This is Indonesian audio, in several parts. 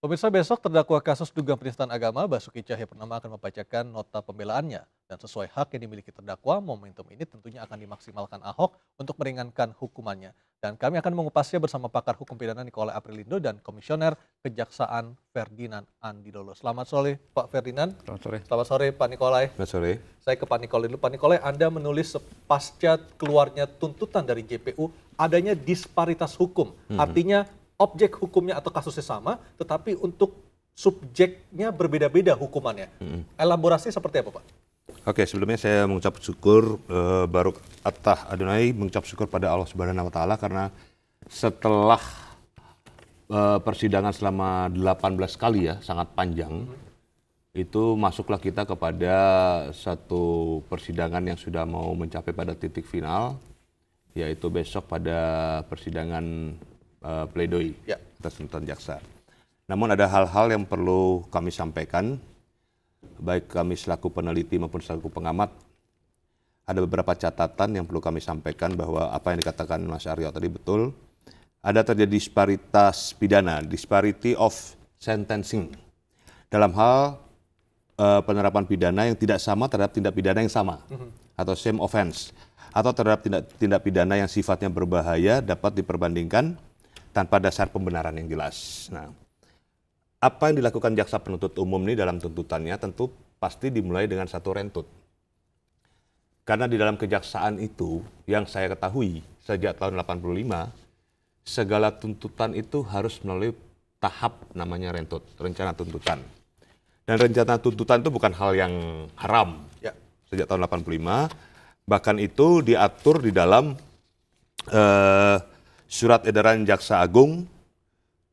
Pemirsa besok terdakwa kasus dugaan penistaan agama Basuki Cahaya Purnama akan membacakan nota pembelaannya dan sesuai hak yang dimiliki terdakwa momentum ini tentunya akan dimaksimalkan Ahok untuk meringankan hukumannya dan kami akan mengupasnya bersama pakar hukum pidana Nikola Aprilindo dan komisioner Kejaksaan Ferdinand Andilolo. Selamat sore Pak Ferdinand. Selamat sore. Selamat sore Pak Nikolai. Selamat sore. Saya ke Pak Nikolai dulu. Pak Nikolai, Anda menulis pasca keluarnya tuntutan dari JPU adanya disparitas hukum. Hmm. Artinya objek hukumnya atau kasusnya sama, tetapi untuk subjeknya berbeda-beda hukumannya. Hmm. Elaborasi seperti apa, Pak? Oke, sebelumnya saya mengucap syukur uh, Baruk Attah Adonai mengucap syukur pada Allah Subhanahu wa taala karena setelah uh, persidangan selama 18 kali ya, sangat panjang. Hmm. Itu masuklah kita kepada satu persidangan yang sudah mau mencapai pada titik final yaitu besok pada persidangan uh, pledoi ya. atas tuntutan jaksa. Namun ada hal-hal yang perlu kami sampaikan, baik kami selaku peneliti maupun selaku pengamat. Ada beberapa catatan yang perlu kami sampaikan bahwa apa yang dikatakan Mas Aryo tadi betul. Ada terjadi disparitas pidana, disparity of sentencing. Dalam hal uh, penerapan pidana yang tidak sama terhadap tindak pidana yang sama atau same offense atau terhadap tindak, tindak pidana yang sifatnya berbahaya dapat diperbandingkan tanpa dasar pembenaran yang jelas. Nah, apa yang dilakukan jaksa penuntut umum ini dalam tuntutannya tentu pasti dimulai dengan satu rentut. Karena di dalam kejaksaan itu yang saya ketahui sejak tahun 85 segala tuntutan itu harus melalui tahap namanya rentut, rencana tuntutan. Dan rencana tuntutan itu bukan hal yang haram. Ya. Sejak tahun 85 bahkan itu diatur di dalam eh, Surat Edaran Jaksa Agung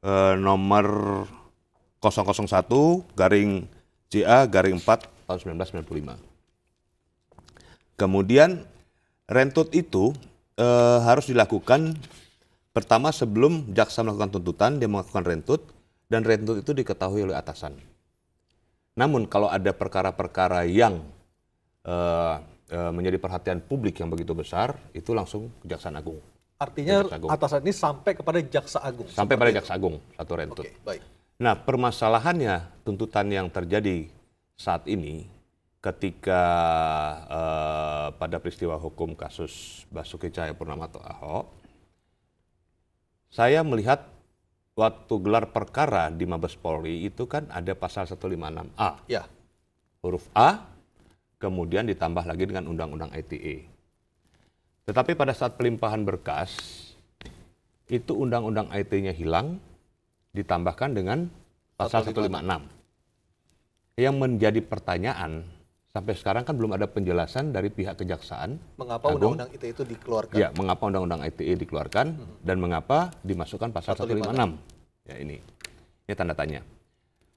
eh, nomor 001 garing JA garing 4 tahun 1995. Kemudian rentut itu eh, harus dilakukan pertama sebelum jaksa melakukan tuntutan dia melakukan rentut dan rentut itu diketahui oleh atasan. Namun kalau ada perkara-perkara yang eh, eh menjadi perhatian publik yang begitu besar, itu langsung Kejaksaan Agung. Artinya atasan ini sampai kepada Jaksa Agung. Sampai pada Jaksa Agung satu rentut. Okay, baik. Nah, permasalahannya tuntutan yang terjadi saat ini ketika uh, pada peristiwa hukum kasus Basuki Cahaya Purnama atau Ahok, saya melihat waktu gelar perkara di Mabes Polri itu kan ada pasal 156A. Ya. Huruf A kemudian ditambah lagi dengan Undang-Undang ITE tetapi pada saat pelimpahan berkas, itu undang-undang IT-nya hilang, ditambahkan dengan pasal 156. Yang menjadi pertanyaan, sampai sekarang kan belum ada penjelasan dari pihak kejaksaan. Mengapa undang-undang IT itu dikeluarkan? Ya, mengapa undang-undang ITE dikeluarkan hmm. dan mengapa dimasukkan pasal 156. 156. Ya ini. Ini tanda tanya.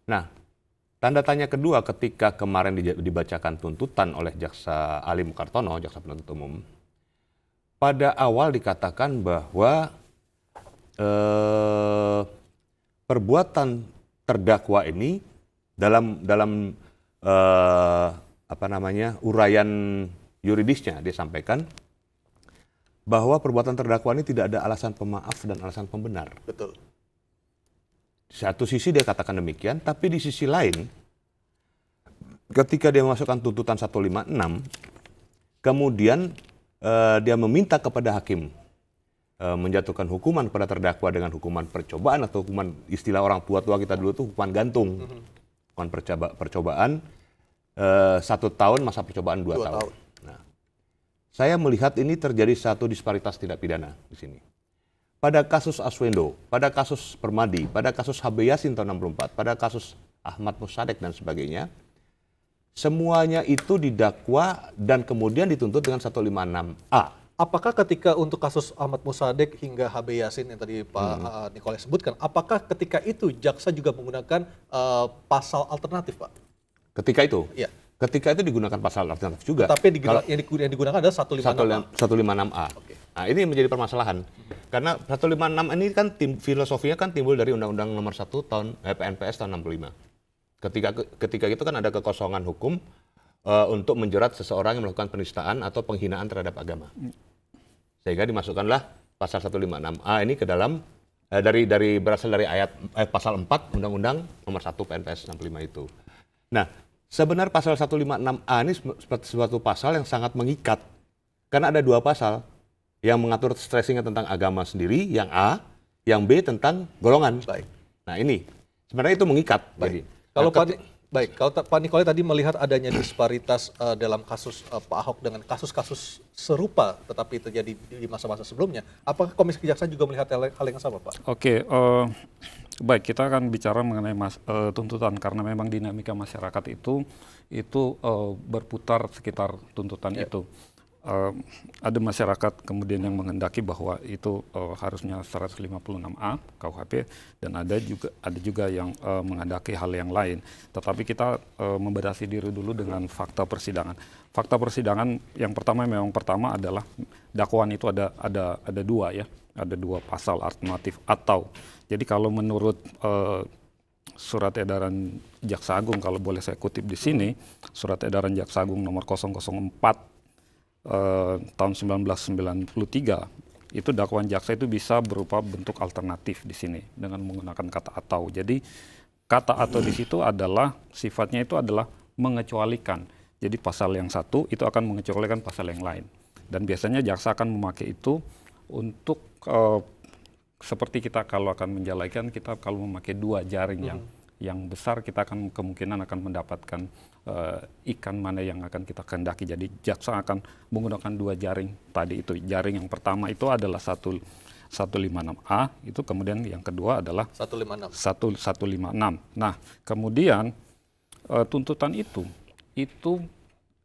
Nah, tanda tanya kedua ketika kemarin dibacakan tuntutan oleh jaksa Alim Kartono, jaksa penuntut umum pada awal dikatakan bahwa eh, perbuatan terdakwa ini dalam dalam eh, apa namanya uraian yuridisnya dia sampaikan bahwa perbuatan terdakwa ini tidak ada alasan pemaaf dan alasan pembenar. Betul. Di satu sisi dia katakan demikian, tapi di sisi lain ketika dia memasukkan tuntutan 156 kemudian uh, dia meminta kepada hakim uh, menjatuhkan hukuman pada terdakwa dengan hukuman percobaan atau hukuman istilah orang tua tua kita dulu itu hukuman gantung, hmm. hukuman percoba, percobaan uh, satu tahun masa percobaan dua, dua tahun. tahun. Nah, saya melihat ini terjadi satu disparitas tindak pidana di sini. Pada kasus Aswendo, pada kasus Permadi, pada kasus HB Yasin tahun 64, pada kasus Ahmad Musadek dan sebagainya, Semuanya itu didakwa dan kemudian dituntut dengan 156A. Apakah ketika untuk kasus Ahmad Musadek hingga HB Yasin yang tadi Pak hmm. uh, eh, Nikola sebutkan, apakah ketika itu jaksa juga menggunakan uh, pasal alternatif, Pak? Ketika itu? Iya. Ketika itu digunakan pasal alternatif juga. Tapi digunakan, Kalau, yang, digunakan, yang digunakan adalah 156A. 156A. Okay. Nah, ini menjadi permasalahan. Karena 156 ini kan tim, filosofinya kan timbul dari Undang-Undang Nomor 1 tahun eh, PNPS tahun 65. Ketika ketika itu kan ada kekosongan hukum uh, untuk menjerat seseorang yang melakukan penistaan atau penghinaan terhadap agama. Sehingga dimasukkanlah pasal 156A ini ke dalam uh, dari dari berasal dari ayat eh, pasal 4 Undang-Undang Nomor 1 PNPS 65 itu. Nah, sebenarnya pasal 156A ini seperti suatu pasal yang sangat mengikat. Karena ada dua pasal yang mengatur stressingnya tentang agama sendiri, yang A, yang B tentang golongan. Baik. Nah, ini sebenarnya itu mengikat. Baik. Jadi, kalau nah, Pak baik, kalau Pak Nikolai tadi melihat adanya disparitas uh, dalam kasus uh, Pak Ahok dengan kasus-kasus serupa tetapi terjadi di masa-masa sebelumnya, apakah Komisi Kejaksaan juga melihat hal, yang sama, Pak? Oke, uh, baik kita akan bicara mengenai mas, uh, tuntutan karena memang dinamika masyarakat itu itu uh, berputar sekitar tuntutan yeah. itu uh, ada masyarakat kemudian yang mengendaki bahwa itu uh, harusnya 156A KUHP dan ada juga ada juga yang uh, menghendaki hal yang lain. Tetapi kita uh, membedasi diri dulu dengan fakta persidangan. Fakta persidangan yang pertama memang pertama adalah dakwaan itu ada ada ada dua ya, ada dua pasal alternatif atau. Jadi kalau menurut uh, surat edaran Jaksa Agung kalau boleh saya kutip di sini, surat edaran Jaksa Agung nomor 004 Eh, tahun 1993 itu dakwaan jaksa itu bisa berupa bentuk alternatif di sini dengan menggunakan kata atau. Jadi kata atau di situ adalah sifatnya itu adalah mengecualikan. Jadi pasal yang satu itu akan mengecualikan pasal yang lain. Dan biasanya jaksa akan memakai itu untuk uh, seperti kita kalau akan menjalankan kita kalau memakai dua jaring yang mm -hmm yang besar kita akan kemungkinan akan mendapatkan uh, ikan mana yang akan kita kendaki Jadi jaksa akan menggunakan dua jaring tadi itu. Jaring yang pertama itu adalah satu 156A itu kemudian yang kedua adalah 156 156. Nah, kemudian uh, tuntutan itu itu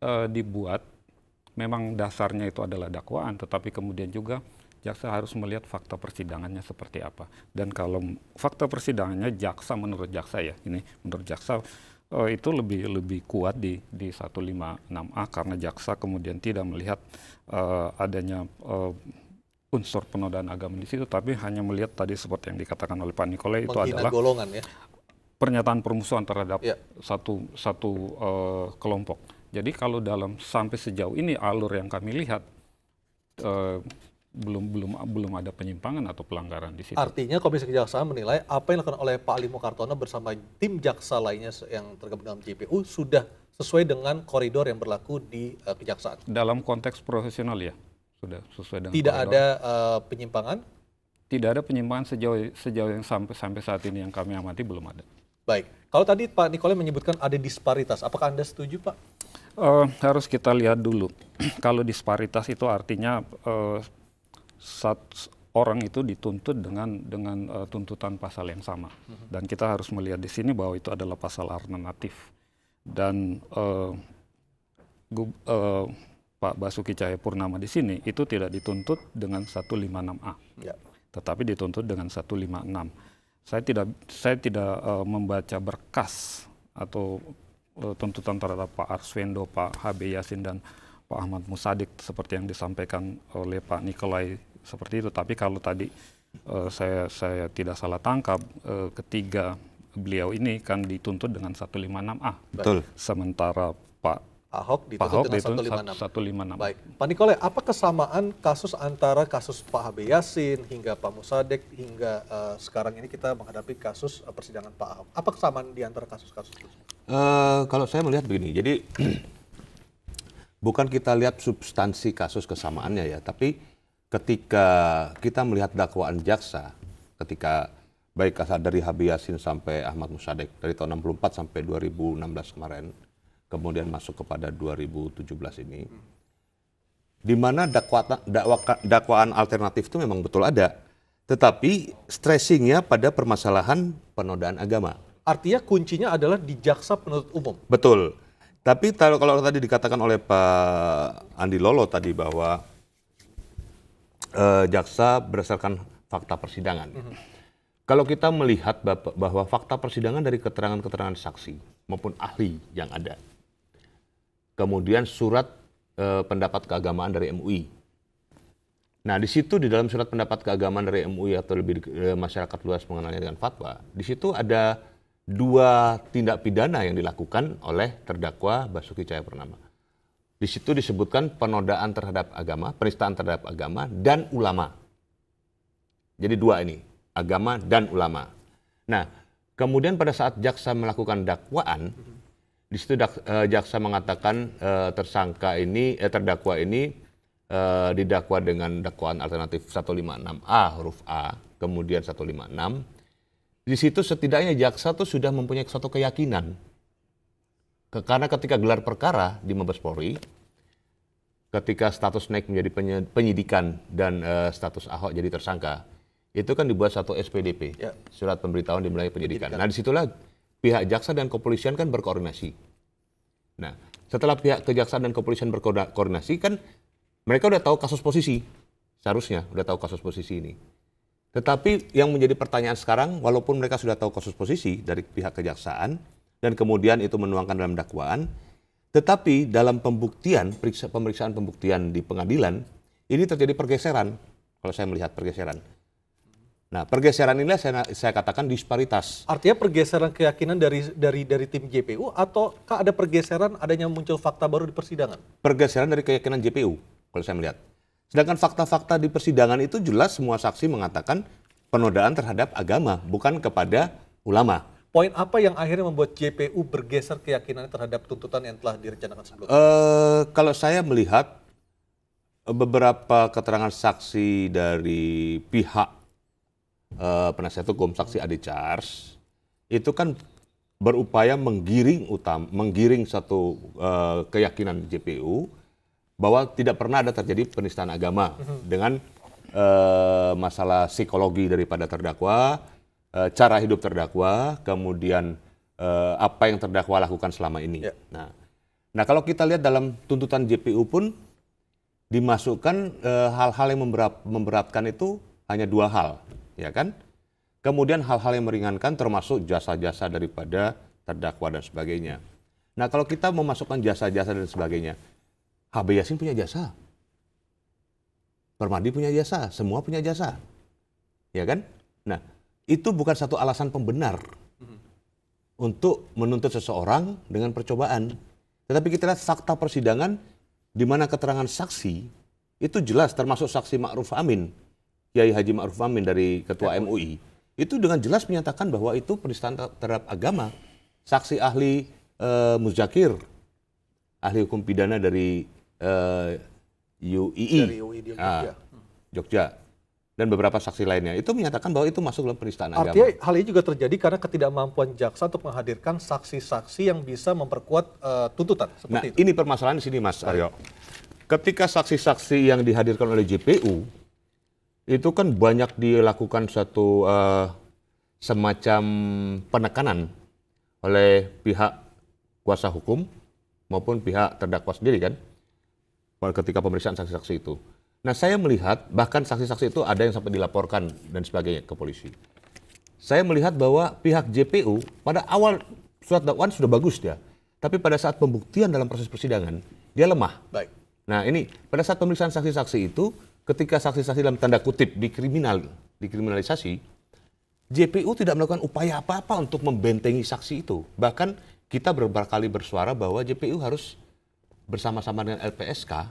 uh, dibuat memang dasarnya itu adalah dakwaan tetapi kemudian juga jaksa harus melihat fakta persidangannya seperti apa. Dan kalau fakta persidangannya jaksa menurut jaksa ya, ini menurut jaksa uh, itu lebih lebih kuat di di 156A karena jaksa kemudian tidak melihat uh, adanya uh, unsur penodaan agama di situ, tapi hanya melihat tadi seperti yang dikatakan oleh Pak Nikolai itu adalah golongan ya. Pernyataan permusuhan terhadap ya. satu satu uh, kelompok. Jadi kalau dalam sampai sejauh ini alur yang kami lihat uh, belum belum belum ada penyimpangan atau pelanggaran di situ. Artinya Komisi Kejaksaan menilai apa yang dilakukan oleh Pak Ali Kartono bersama tim jaksa lainnya yang tergabung dalam JPU sudah sesuai dengan koridor yang berlaku di uh, kejaksaan. Dalam konteks profesional ya, sudah sesuai dengan. Tidak koridor. ada uh, penyimpangan? Tidak ada penyimpangan sejauh sejauh yang sampai sampai saat ini yang kami amati belum ada. Baik, kalau tadi Pak Nikole menyebutkan ada disparitas, apakah anda setuju Pak? Uh, harus kita lihat dulu. kalau disparitas itu artinya uh, satu orang itu dituntut dengan dengan uh, tuntutan pasal yang sama. Mhm. Dan kita harus melihat di sini bahwa itu adalah pasal alternatif. Dan uh, Gub, uh, Pak Basuki Cahayapurnama di sini itu tidak dituntut dengan 156A. Ya. Tetapi dituntut dengan 156. Saya tidak saya tidak uh, membaca berkas atau uh, tuntutan terhadap Pak Arswendo, Pak HB Yasin dan Pak Ahmad Musadik seperti yang disampaikan oleh Pak Nikolai seperti itu. Tapi kalau tadi uh, saya saya tidak salah tangkap uh, ketiga beliau ini kan dituntut dengan 156A. Betul. Sementara Pak Ahok dituntut Pak Ahok dengan 156. 156. Baik. Pak Nikole, apa kesamaan kasus antara kasus Pak HB Yasin hingga Pak Musadek hingga uh, sekarang ini kita menghadapi kasus uh, persidangan Pak Ahok? Apa kesamaan di antara kasus-kasus itu? Uh, kalau saya melihat begini, jadi bukan kita lihat substansi kasus kesamaannya ya, tapi ketika kita melihat dakwaan jaksa, ketika baik dari Habib Yasin sampai Ahmad Musadek dari tahun 64 sampai 2016 kemarin, kemudian masuk kepada 2017 ini, di mana dakwaan, dakwa, dakwaan alternatif itu memang betul ada, tetapi stressingnya pada permasalahan penodaan agama. Artinya kuncinya adalah di jaksa penuntut umum. Betul. Tapi kalau tadi dikatakan oleh Pak Andi Lolo tadi bahwa uh, jaksa berdasarkan fakta persidangan. Mm -hmm. Kalau kita melihat bahwa fakta persidangan dari keterangan-keterangan saksi maupun ahli yang ada, kemudian surat eh, pendapat keagamaan dari MUI. Nah, di situ di dalam surat pendapat keagamaan dari MUI atau lebih e, masyarakat luas mengenalnya dengan fatwa, di situ ada dua tindak pidana yang dilakukan oleh terdakwa Basuki Cahayapurnama. Di situ disebutkan penodaan terhadap agama, penistaan terhadap agama dan ulama. Jadi dua ini, agama dan ulama. Nah, kemudian pada saat jaksa melakukan dakwaan, di situ dak, eh, jaksa mengatakan eh, tersangka ini eh, terdakwa ini eh, didakwa dengan dakwaan alternatif 156A huruf A, kemudian 156. Di situ setidaknya jaksa itu sudah mempunyai suatu keyakinan karena ketika gelar perkara di Mabes Polri ketika status naik menjadi penyidikan dan uh, status Ahok jadi tersangka, itu kan dibuat satu SPDP, ya. surat pemberitahuan dimulai penyidikan. penyidikan. Nah disitulah pihak jaksa dan kepolisian kan berkoordinasi. Nah setelah pihak kejaksaan dan kepolisian berkoordinasi kan mereka udah tahu kasus posisi, seharusnya udah tahu kasus posisi ini. Tetapi yang menjadi pertanyaan sekarang, walaupun mereka sudah tahu kasus posisi dari pihak kejaksaan dan kemudian itu menuangkan dalam dakwaan, tetapi dalam pembuktian, periksa, pemeriksaan pembuktian di pengadilan, ini terjadi pergeseran, kalau saya melihat pergeseran. Nah, pergeseran inilah saya, saya katakan disparitas. Artinya pergeseran keyakinan dari dari dari tim JPU atau ada pergeseran adanya muncul fakta baru di persidangan? Pergeseran dari keyakinan JPU, kalau saya melihat. Sedangkan fakta-fakta di persidangan itu jelas semua saksi mengatakan penodaan terhadap agama, bukan kepada ulama. Poin apa yang akhirnya membuat JPU bergeser keyakinannya terhadap tuntutan yang telah direncanakan sebelumnya? Uh, kalau saya melihat eh, beberapa keterangan saksi dari pihak uh, penasihat hukum saksi Adi Charles itu kan berupaya menggiring utam menggiring satu uh, keyakinan JPU bahwa tidak pernah ada terjadi penistaan agama mhm. dengan uh, masalah psikologi daripada terdakwa Eh, cara hidup terdakwa, kemudian uh, apa yang terdakwa lakukan selama ini. Ya. Nah, nah kalau kita lihat dalam tuntutan JPU pun dimasukkan eh, hal-hal uh, yang memberat, memberatkan itu hanya dua hal, ya kan? Kemudian hal-hal yang meringankan termasuk jasa-jasa daripada terdakwa dan sebagainya. Nah kalau kita memasukkan jasa-jasa dan sebagainya, HB Yasin punya jasa, Permadi punya jasa, semua punya jasa, ya kan? Nah itu bukan satu alasan pembenar untuk menuntut seseorang dengan percobaan. Tetapi kita lihat fakta persidangan di mana keterangan saksi itu jelas termasuk saksi Ma'ruf Amin, Kiai Haji Ma'ruf Amin dari Ketua ya, MUI. Itu dengan jelas menyatakan bahwa itu penistaan terhadap agama. Saksi ahli e, Muzakir, ahli hukum pidana dari e, eh, UII, dari UI, Jogja. Ah, Jogja dan beberapa saksi lainnya itu menyatakan bahwa itu masuk dalam penistaan agama. Artinya hal ini juga terjadi karena ketidakmampuan jaksa untuk menghadirkan saksi-saksi yang bisa memperkuat uh, tuntutan. nah, itu. ini permasalahan di sini, Mas Aryo. Ketika saksi-saksi yang dihadirkan oleh JPU itu kan banyak dilakukan satu uh, eh, semacam penekanan oleh pihak kuasa hukum maupun pihak terdakwa sendiri kan ketika pemeriksaan saksi-saksi itu. Nah, saya melihat bahkan saksi-saksi itu ada yang sampai dilaporkan dan sebagainya ke polisi. Saya melihat bahwa pihak JPU pada awal surat dakwaan sudah bagus dia, tapi pada saat pembuktian dalam proses persidangan dia lemah. Baik. Nah, ini pada saat pemeriksaan saksi-saksi itu ketika saksi-saksi dalam tanda kutip dikriminal dikriminalisasi, JPU tidak melakukan upaya apa-apa untuk membentengi saksi itu. Bahkan kita beberapa kali bersuara bahwa JPU harus bersama-sama dengan LPSK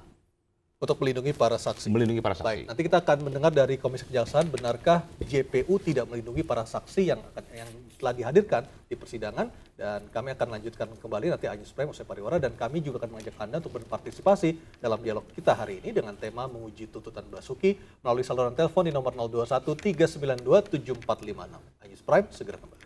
untuk melindungi para saksi. Melindungi para saksi. Baik, nanti kita akan mendengar dari Komisi Kejaksaan benarkah JPU tidak melindungi para saksi yang akan yang telah dihadirkan di persidangan dan kami akan lanjutkan kembali nanti Anjus Prime Usai Pariwara dan kami juga akan mengajak Anda untuk berpartisipasi dalam dialog kita hari ini dengan tema menguji tuntutan Basuki melalui saluran telepon di nomor 021 392 7456. Anjus Prime segera kembali.